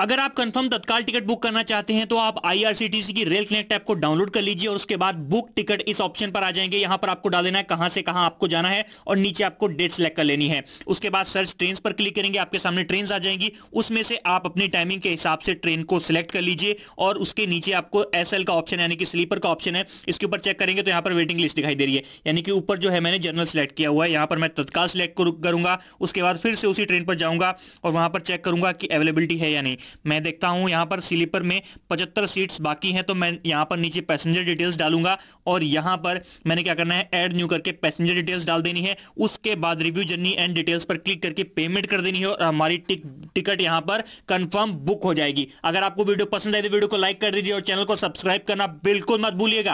अगर आप कंफर्म तत्काल टिकट बुक करना चाहते हैं तो आप आईआरसीटीसी की रेल कनेक्ट ऐप को डाउनलोड कर लीजिए और उसके बाद बुक टिकट इस ऑप्शन पर आ जाएंगे यहां पर आपको डाल देना है कहां से कहां आपको जाना है और नीचे आपको डेट सेलेक्ट कर लेनी है उसके बाद सर्च ट्रेन पर क्लिक करेंगे आपके सामने ट्रेन आ जाएंगी उसमें से आप अपनी टाइमिंग के हिसाब से ट्रेन को सिलेक्ट कर लीजिए और उसके नीचे आपको एस का ऑप्शन यानी कि स्लीपर का ऑप्शन है इसके ऊपर चेक करेंगे तो यहां पर वेटिंग लिस्ट दिखाई दे रही है यानी कि ऊपर जो है मैंने जनरल सेलेक्ट किया हुआ है यहां पर मैं तत्काल सिलेक्ट करूंगा उसके बाद फिर से उसी ट्रेन पर जाऊंगा और वहां पर चेक करूंगा कि अवेलेबिलिटी है या नहीं मैं देखता हूँ यहाँ पर स्लीपर में पचहत्तर सीट्स बाकी हैं तो मैं यहाँ पर नीचे पैसेंजर डिटेल्स डालूंगा और यहाँ पर मैंने क्या करना है ऐड न्यू करके पैसेंजर डिटेल्स डाल देनी है उसके बाद रिव्यू जर्नी एंड डिटेल्स पर क्लिक करके पेमेंट कर देनी है और हमारी टिकट यहाँ पर कंफर्म बुक हो जाएगी अगर आपको वीडियो पसंद आई तो वीडियो को लाइक कर दीजिए और चैनल को सब्सक्राइब करना बिल्कुल मत भूलिएगा